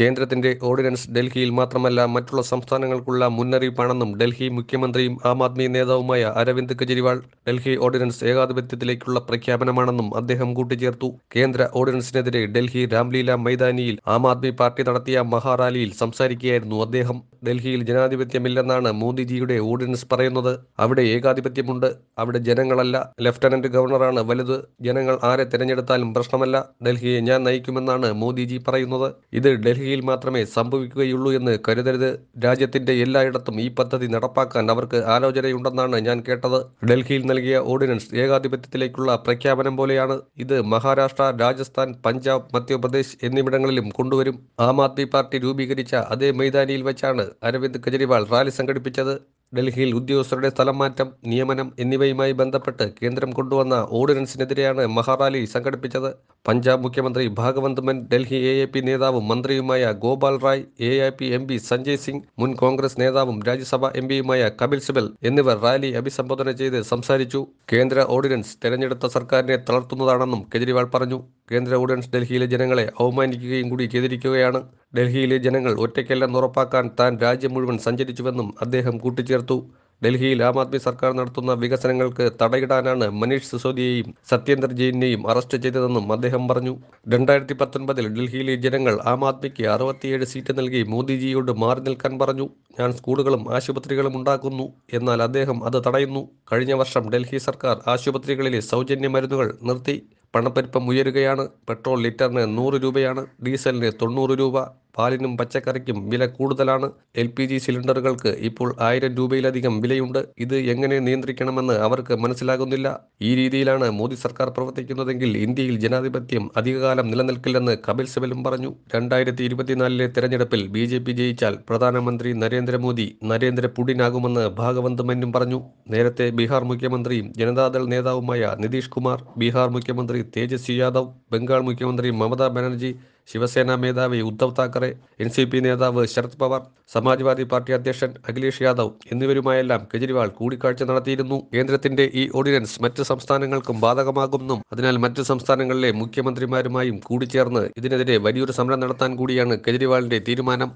കേന്ദ്രത്തിന്റെ ഓർഡിനൻസ് ഡൽഹിയിൽ മാത്രമല്ല മറ്റുള്ള സംസ്ഥാനങ്ങൾക്കുള്ള മുന്നറിയിപ്പാണെന്നും ഡൽഹി മുഖ്യമന്ത്രിയും ആം ആദ്മി നേതാവുമായ അരവിന്ദ് കെജ്രിവാൾ ഡൽഹി ഓർഡിനൻസ് ഏകാധിപത്യത്തിലേക്കുള്ള പ്രഖ്യാപനമാണെന്നും അദ്ദേഹം കൂട്ടിച്ചേർത്തു കേന്ദ്ര ഓർഡിനൻസിനെതിരെ ഡൽഹി രാംലീല മൈതാനിയിൽ ആം ആദ്മി പാർട്ടി നടത്തിയ മഹാറാലിയിൽ സംസാരിക്കുകയായിരുന്നു അദ്ദേഹം ഡൽഹിയിൽ ജനാധിപത്യമില്ലെന്നാണ് മോദിജിയുടെ ഓർഡിനൻസ് പറയുന്നത് അവിടെ ഏകാധിപത്യമുണ്ട് അവിടെ ജനങ്ങളല്ല ലഫ്റ്റനന്റ് ഗവർണറാണ് വലുത് ജനങ്ങൾ ആരെ തിരഞ്ഞെടുത്താലും പ്രശ്നമല്ല ഡൽഹിയെ ഞാൻ നയിക്കുമെന്നാണ് മോദിജി പറയുന്നത് ഇത് ഡൽഹി ഡൽഹിയിൽ മാത്രമേ സംഭവിക്കുകയുള്ളൂ എന്ന് കരുതരുത് രാജ്യത്തിന്റെ എല്ലായിടത്തും ഈ പദ്ധതി നടപ്പാക്കാൻ അവർക്ക് ആലോചനയുണ്ടെന്നാണ് ഞാൻ കേട്ടത് ഡൽഹിയിൽ നൽകിയ ഓർഡിനൻസ് ഏകാധിപത്യത്തിലേക്കുള്ള പ്രഖ്യാപനം പോലെയാണ് ഇത് മഹാരാഷ്ട്ര രാജസ്ഥാൻ പഞ്ചാബ് മധ്യപ്രദേശ് എന്നിവിടങ്ങളിലും കൊണ്ടുവരും ആം ആദ്മി പാർട്ടി രൂപീകരിച്ച അതേ മൈതാനിയിൽ വെച്ചാണ് അരവിന്ദ് കെജ്രിവാൾ റാലി സംഘടിപ്പിച്ചത് ഡൽഹിയിൽ ഉദ്യോഗസ്ഥരുടെ സ്ഥലം മാറ്റം നിയമനം എന്നിവയുമായി ബന്ധപ്പെട്ട് കേന്ദ്രം കൊണ്ടുവന്ന ഓർഡിനൻസിനെതിരെയാണ് മഹാറാലി സംഘടിപ്പിച്ചത് പഞ്ചാബ് മുഖ്യമന്ത്രി ഭാഗവന്ത് മൻ ഡൽഹി എ എ പി നേതാവും മന്ത്രിയുമായ Gopal Rai A I P M P Sanjay Singh മുൻ കോൺഗ്രസ് നേതാവും രാജ്യസഭാ എം പിയുമായ കപിൽ സിബൽ എന്നിവർ റാലി അഭിസംബോധന ചെയ്ത് സംസാരിച്ചു കേന്ദ്ര ഓർഡിനൻസ് തെരഞ്ഞെടുത്ത സർക്കാരിനെ തളർത്തുന്നതാണെന്നും കെജ്രിവാൾ പറഞ്ഞു കേന്ദ്ര ഉടൻസ് ഡൽഹിയിലെ ജനങ്ങളെ അവമാനിക്കുകയും കൂടി ചെയ്തിരിക്കുകയാണ് ഡൽഹിയിലെ ജനങ്ങൾ ഒറ്റയ്ക്കെല്ലാം ഉറപ്പാക്കാൻ താൻ രാജ്യം മുഴുവൻ സഞ്ചരിച്ചുവെന്നും അദ്ദേഹം കൂട്ടിച്ചേർത്തു ഡൽഹിയിൽ ആം ആദ്മി സർക്കാർ നടത്തുന്ന വികസനങ്ങൾക്ക് തടയിടാനാണ് മനീഷ് സിസോദിയെയും സത്യേന്ദർ ജെയിനെയും അറസ്റ്റ് ചെയ്തതെന്നും അദ്ദേഹം പറഞ്ഞു രണ്ടായിരത്തി പത്തൊൻപതിൽ ഡൽഹിയിലെ ജനങ്ങൾ ആം ആദ്മിക്ക് അറുപത്തിയേഴ് സീറ്റ് നൽകി മോദിജിയോട് മാറി നിൽക്കാൻ പറഞ്ഞു ഞാൻ സ്കൂളുകളും ആശുപത്രികളും ഉണ്ടാക്കുന്നു എന്നാൽ അദ്ദേഹം അത് തടയുന്നു കഴിഞ്ഞ വർഷം ഡൽഹി സർക്കാർ ആശുപത്രികളിലെ സൗജന്യ മരുന്നുകൾ നിർത്തി പണപ്പെരുപ്പം ഉയരുകയാണ് പെട്രോൾ ലിറ്ററിന് നൂറ് രൂപയാണ് ഡീസലിന് തൊണ്ണൂറ് രൂപ പാലിനും പച്ചക്കറിക്കും വില കൂടുതലാണ് എൽ പി ജി സിലിണ്ടറുകൾക്ക് ഇപ്പോൾ ആയിരം രൂപയിലധികം വിലയുണ്ട് ഇത് എങ്ങനെ നിയന്ത്രിക്കണമെന്ന് അവർക്ക് മനസ്സിലാകുന്നില്ല ഈ രീതിയിലാണ് മോദി സർക്കാർ പ്രവർത്തിക്കുന്നതെങ്കിൽ ഇന്ത്യയിൽ ജനാധിപത്യം അധികകാലം നിലനിൽക്കില്ലെന്ന് കപിൽ സിബലും പറഞ്ഞു രണ്ടായിരത്തി ഇരുപത്തിനാലിലെ തെരഞ്ഞെടുപ്പിൽ ബി ജെ പി ജയിച്ചാൽ പ്രധാനമന്ത്രി നരേന്ദ്രമോദി നരേന്ദ്ര പുടിനാകുമെന്ന് ഭാഗവന്ത് മന്നും പറഞ്ഞു നേരത്തെ ബീഹാർ മുഖ്യമന്ത്രിയും ജനതാദൾ നേതാവുമായ നിതീഷ് കുമാർ ബീഹാർ മുഖ്യമന്ത്രി തേജസ്വി യാദവ് ബംഗാൾ മുഖ്യമന്ത്രി മമതാ ബാനർജി ശിവസേന മേധാവി Uddhav Thackeray N C P നേതാവ് ശരത് പവാർ സമാജ്വാദി പാർട്ടി അധ്യക്ഷൻ അഖിലേഷ് യാദവ് എന്നിവരുമായെല്ലാം കെജ്രിവാൾ കൂടിക്കാഴ്ച നടത്തിയിരുന്നു കേന്ദ്രത്തിന്റെ ഈ ഓർഡിനൻസ് മറ്റ് സംസ്ഥാനങ്ങൾക്കും ബാധകമാകുമെന്നും അതിനാൽ മറ്റ് സംസ്ഥാനങ്ങളിലെ മുഖ്യമന്ത്രിമാരുമായും കൂടിച്ചേർന്ന് ഇതിനെതിരെ വലിയൊരു സമരം നടത്താൻ കൂടിയാണ് കെജ്രിവാളിന്റെ തീരുമാനം